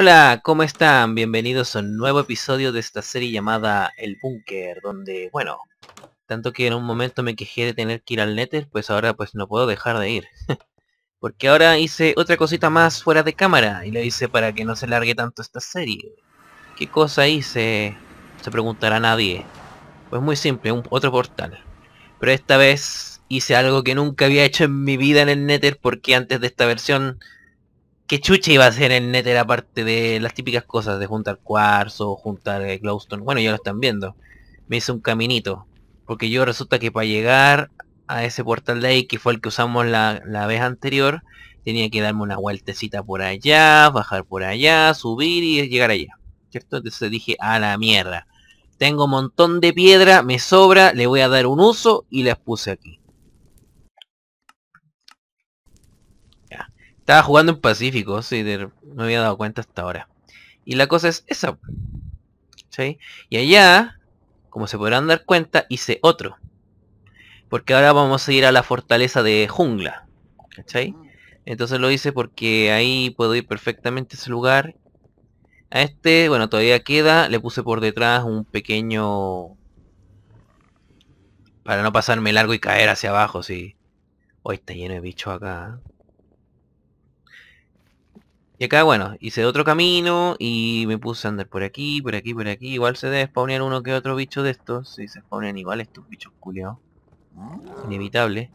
Hola, ¿cómo están? Bienvenidos a un nuevo episodio de esta serie llamada El Búnker, donde, bueno, tanto que en un momento me quejé de tener que ir al Nether, pues ahora pues no puedo dejar de ir. Porque ahora hice otra cosita más fuera de cámara y la hice para que no se largue tanto esta serie. ¿Qué cosa hice? Se preguntará nadie. Pues muy simple, otro portal. Pero esta vez hice algo que nunca había hecho en mi vida en el Nether porque antes de esta versión que chucha iba a ser en Nether parte de las típicas cosas de juntar cuarzo, juntar eh, glowstone. Bueno, ya lo están viendo. Me hice un caminito. Porque yo resulta que para llegar a ese portal de ahí, que fue el que usamos la, la vez anterior, tenía que darme una vueltecita por allá, bajar por allá, subir y llegar allá. ¿Cierto? Entonces dije, a la mierda. Tengo un montón de piedra, me sobra, le voy a dar un uso y las puse aquí. Estaba jugando en Pacífico, sí, no había dado cuenta hasta ahora. Y la cosa es esa. ¿sí? Y allá, como se podrán dar cuenta, hice otro. Porque ahora vamos a ir a la fortaleza de jungla. ¿Cachai? Entonces lo hice porque ahí puedo ir perfectamente a ese lugar. A este, bueno, todavía queda. Le puse por detrás un pequeño... Para no pasarme largo y caer hacia abajo, sí. Hoy está lleno de bichos acá. ¿eh? Y acá, bueno, hice otro camino y me puse a andar por aquí, por aquí, por aquí. Igual se debe spawnear uno que otro bicho de estos. Si se spawnean igual estos bichos culiados. Inevitable.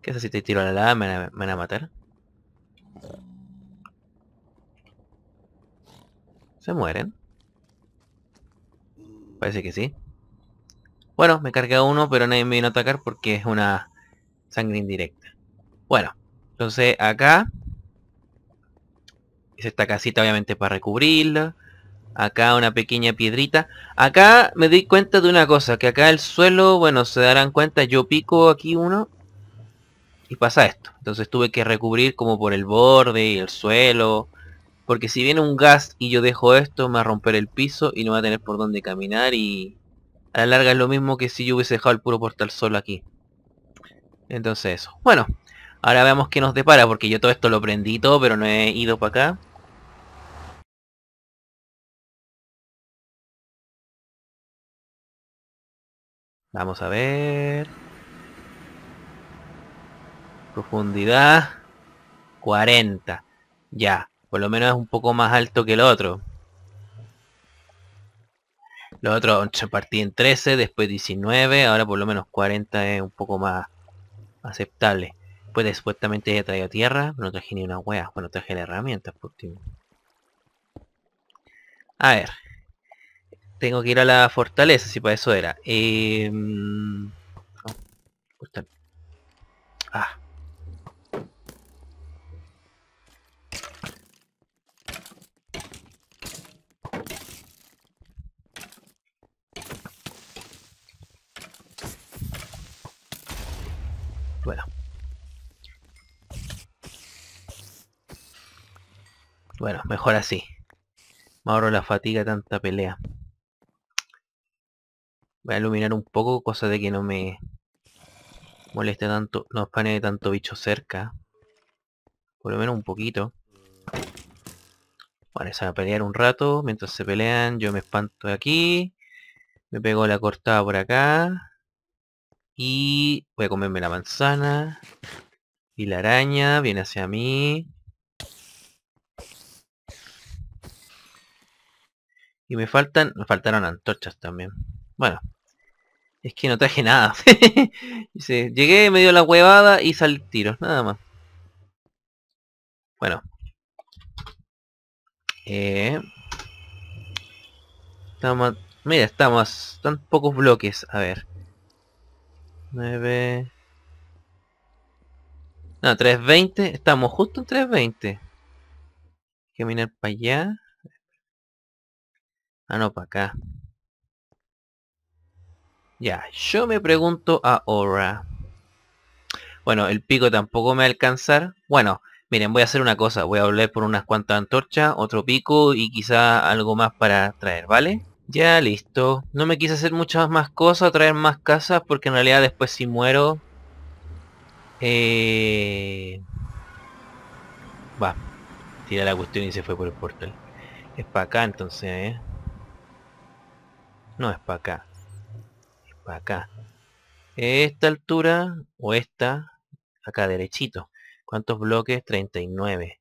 ¿Qué eso? si te tiro a la lada Me van a, matar. ¿Se mueren? Parece que sí. Bueno, me cargué uno, pero nadie me vino a atacar porque es una sangre indirecta. Bueno, entonces acá es esta casita obviamente para recubrirla. Acá una pequeña piedrita. Acá me di cuenta de una cosa, que acá el suelo, bueno, se darán cuenta, yo pico aquí uno y pasa esto. Entonces tuve que recubrir como por el borde y el suelo. Porque si viene un gas y yo dejo esto, me va a romper el piso y no va a tener por dónde caminar y... A la larga es lo mismo que si yo hubiese dejado el puro portal solo aquí. Entonces eso. Bueno, ahora veamos qué nos depara, porque yo todo esto lo prendí todo, pero no he ido para acá. Vamos a ver. Profundidad. 40. Ya. Por lo menos es un poco más alto que el otro. Lo otro partí en 13, después 19, ahora por lo menos 40 es un poco más aceptable. Pues después supuestamente ya traído tierra, no traje ni una hueá bueno traje la herramienta por último. A ver, tengo que ir a la fortaleza, si para eso era. Em, ah. Bueno. Bueno, mejor así. Mauro la fatiga de tanta pelea. Voy a iluminar un poco, cosa de que no me moleste tanto, no espane tanto bicho cerca. Por lo menos un poquito. Bueno, se va a pelear un rato. Mientras se pelean, yo me espanto de aquí. Me pego la cortada por acá. Y voy a comerme la manzana. Y la araña viene hacia mí. Y me faltan... Me faltaron antorchas también. Bueno, es que no traje nada. llegué, me dio la huevada y sal tiros, nada más. Bueno. Eh, estamos, mira, estamos, tan pocos bloques, a ver. 9... No, 320, estamos justo en 320. que Caminar para allá. Ah, no, para acá. Ya, yo me pregunto ahora. Bueno, el pico tampoco me va a alcanzar. Bueno, miren, voy a hacer una cosa. Voy a volver por unas cuantas antorchas, otro pico y quizá algo más para traer, ¿vale? Ya, listo. No me quise hacer muchas más cosas, traer más casas, porque en realidad después si muero... Eh... Va. Tira la cuestión y se fue por el portal. Es para acá entonces, ¿eh? No es para acá acá. Esta altura o esta, acá derechito. ¿Cuántos bloques? 39.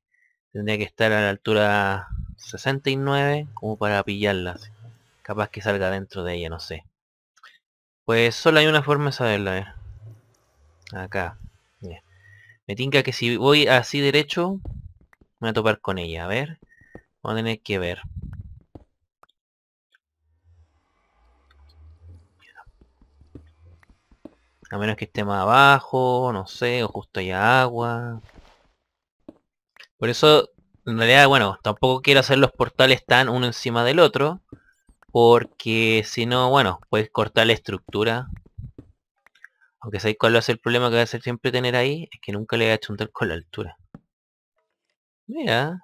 Tendría que estar a la altura 69 como para pillarlas. Capaz que salga dentro de ella, no sé. Pues solo hay una forma de saberla, eh. Acá. Me tinca que si voy así derecho, me voy a topar con ella. A ver. Vamos a tener que ver. A menos que esté más abajo, no sé, o justo haya agua. Por eso, en realidad, bueno, tampoco quiero hacer los portales tan uno encima del otro. Porque si no, bueno, puedes cortar la estructura. Aunque sabéis cuál va a ser el problema que va a ser siempre tener ahí, es que nunca le voy a chuntar con la altura. Mira.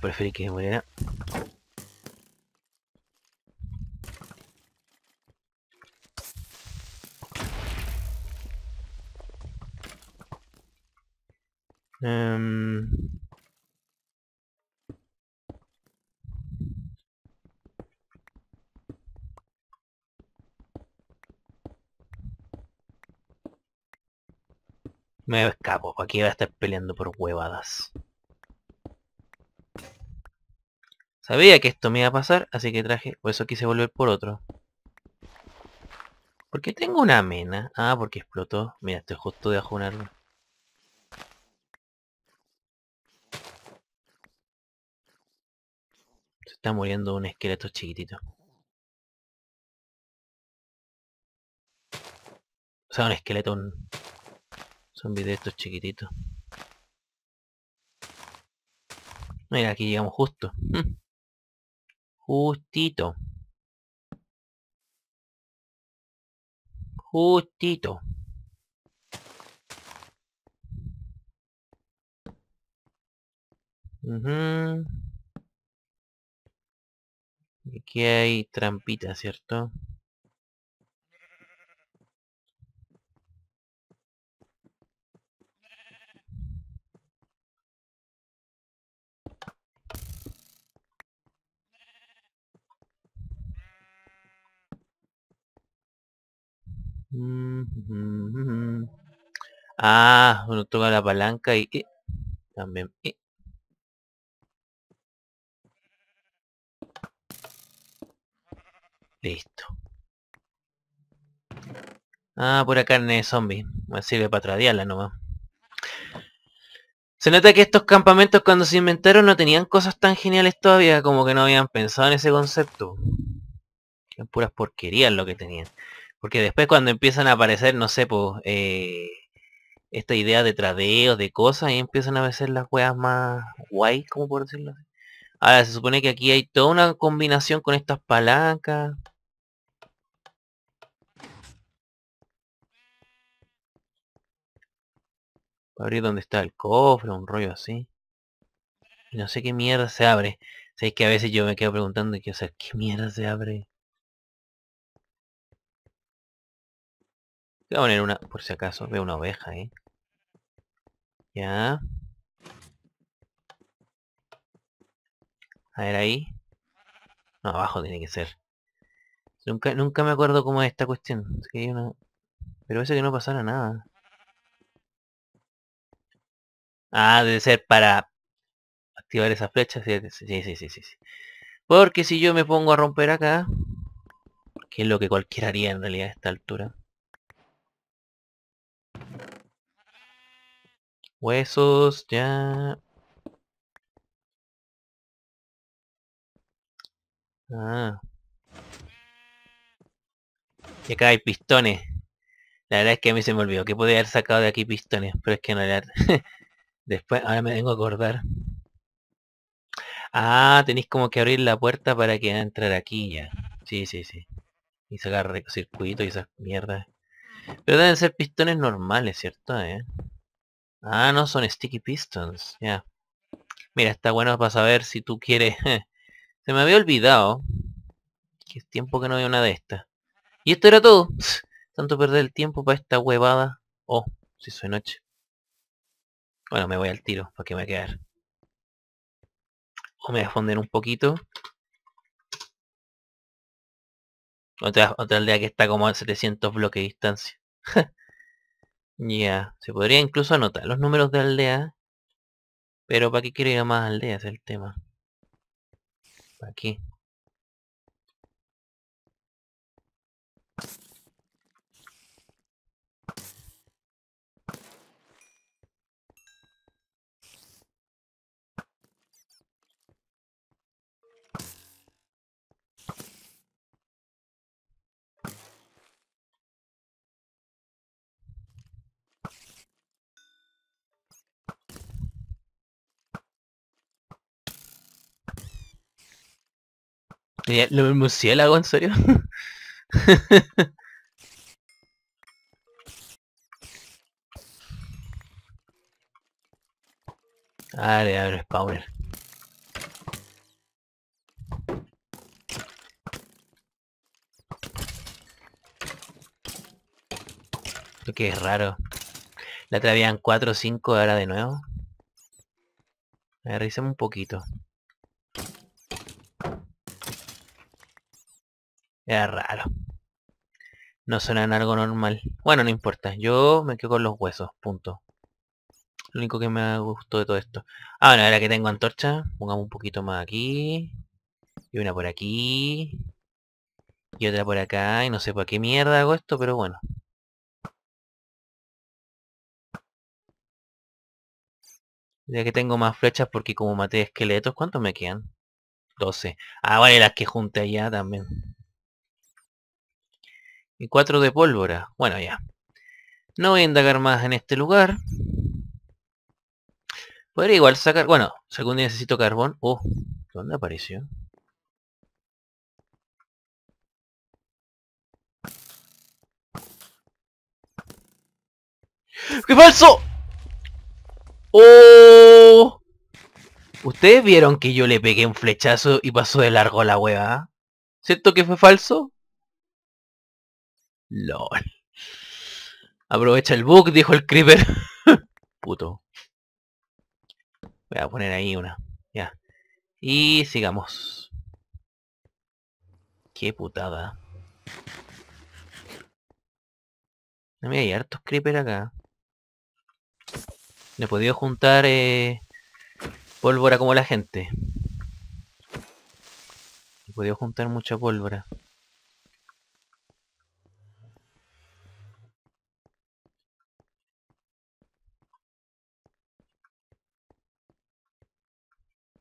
prefiero que muera em, Me escapo, aquí voy a estar peleando por huevadas. Sabía que esto me iba a pasar, así que traje... Por eso quise volver por otro. Porque tengo una amena? Ah, porque explotó. Mira, estoy justo debajo de un árbol. Se está muriendo un esqueleto chiquitito. O sea, un esqueleto, un zombie de estos chiquititos. Mira, aquí llegamos justo. Justito. Justito. Uh Aquí hay trampita, ¿cierto? Ah, uno toca la palanca y... también... Listo. Ah, pura carne de zombie. Me sirve para tradearla nomás. Se nota que estos campamentos cuando se inventaron no tenían cosas tan geniales todavía, como que no habían pensado en ese concepto. Eran puras porquerías lo que tenían. Porque después cuando empiezan a aparecer, no sé, pues, esta idea de tradeo, de cosas, y empiezan a aparecer las weas más guay, como por decirlo así. Ahora, se supone que aquí hay toda una combinación con estas palancas. abrir donde está el cofre, un rollo así. no sé qué mierda se abre. Sabéis que a veces yo me quedo preguntando, qué o sea, ¿qué mierda se abre? Voy a poner una, por si acaso, veo una oveja, ¿eh? Ya. A ver ahí. No, abajo tiene que ser. Nunca, me acuerdo cómo es esta cuestión. que hay una... Pero parece que no pasara nada. Ah, debe ser para activar esas flechas. Sí, sí, sí, sí, sí. Porque si yo me pongo a romper acá... Que es lo que cualquiera haría en realidad a esta altura. Huesos, ya. Ah. Y acá hay pistones. La verdad es que a mí se me olvidó que podía haber sacado de aquí pistones, pero es que no era... Después, ahora me vengo que acordar. Ah, tenéis como que abrir la puerta para que entrar aquí ya. Sí, sí, sí. Y sacar circuitos y esas mierdas. Pero deben ser pistones normales, ¿cierto? Eh? Ah, no, son Sticky Pistons. Ya. Mira, está bueno para saber si tú quieres... Se me había olvidado. Que es tiempo que no veo una de estas. Y esto era todo. Tanto perder el tiempo para esta huevada. Oh, si soy noche. Bueno, me voy al tiro, para que me voy a quedar. O me voy a un poquito. Otra, otra aldea que está como a 700 bloques de distancia. Ya, se podría incluso anotar los números de aldea. Pero ¿para qué quiero ir a más aldeas? el tema. Aquí ¿Lo del murciélago, en serio? Dale, ah, le abro spawner. Creo que es raro. La traían 4 o 5 ahora de nuevo. A ver, un poquito. Era raro. No en algo normal. Bueno, no importa. Yo me quedo con los huesos. Punto. Lo único que me gustado de todo esto. Ah, bueno, ahora que tengo antorcha, pongamos un poquito más aquí. Y una por aquí. Y otra por acá. Y no sé para qué mierda hago esto, pero bueno. Ya que tengo más flechas porque como maté esqueletos, ¿cuántos me quedan? 12. Ah, vale, las que junte allá también y cuatro de pólvora. Bueno, ya. No voy a indagar más en este lugar. Podría igual sacar... Bueno, según necesito carbón... Oh, ¿dónde apareció? ¡Qué falso! ¡Oh! ¿Ustedes vieron que yo le pegué un flechazo y pasó de largo la hueva? ¿Cierto que fue falso? LOL. Aprovecha el bug, dijo el creeper. Puto. Voy a poner ahí una. Ya. Y sigamos. Qué putada. No me hay hartos creeper acá. Le he podido juntar eh, pólvora como la gente. he podido juntar mucha pólvora.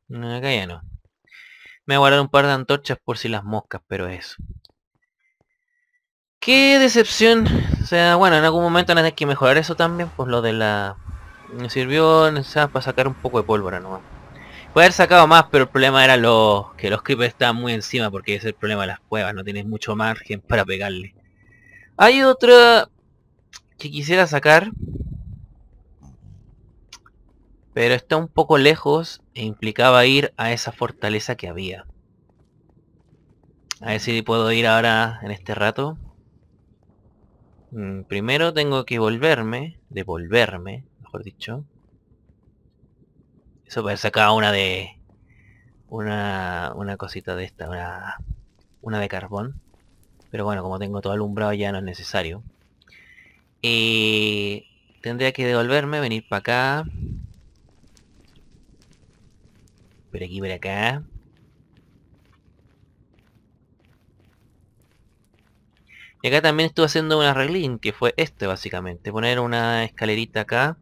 Acá ya no. Me voy a guardar un par de antorchas por si las moscas, pero eso. Qué decepción. O sea, bueno, en algún momento no que mejorar eso también. Pues lo de la... Me sirvió o para sacar un poco de pólvora nomás. Puede haber sacado más, pero el problema era lo que los creepers estaban muy encima porque ese es el problema de las cuevas. No tienes mucho margen para pegarle. Hay otra que quisiera sacar, pero está un poco lejos e implicaba ir a esa fortaleza que había. A ver si puedo ir ahora en este rato. Mm, primero tengo que volverme, devolverme, mejor dicho. Eso para sacar una de... Una, una cosita de esta, una, una de carbón. Pero bueno, como tengo todo alumbrado ya no es necesario. Y eh, tendría que devolverme, venir para acá. Por aquí, por acá. Y acá también estuve haciendo un arreglín, que fue este básicamente. Poner una escalerita acá.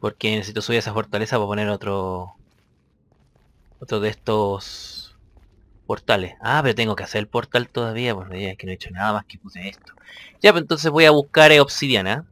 Porque necesito subir esa fortaleza para poner otro... Otro de estos... Portales. Ah, pero tengo que hacer el portal todavía. Porque es que no he hecho nada más que puse esto. Ya, pues, entonces voy a buscar obsidiana.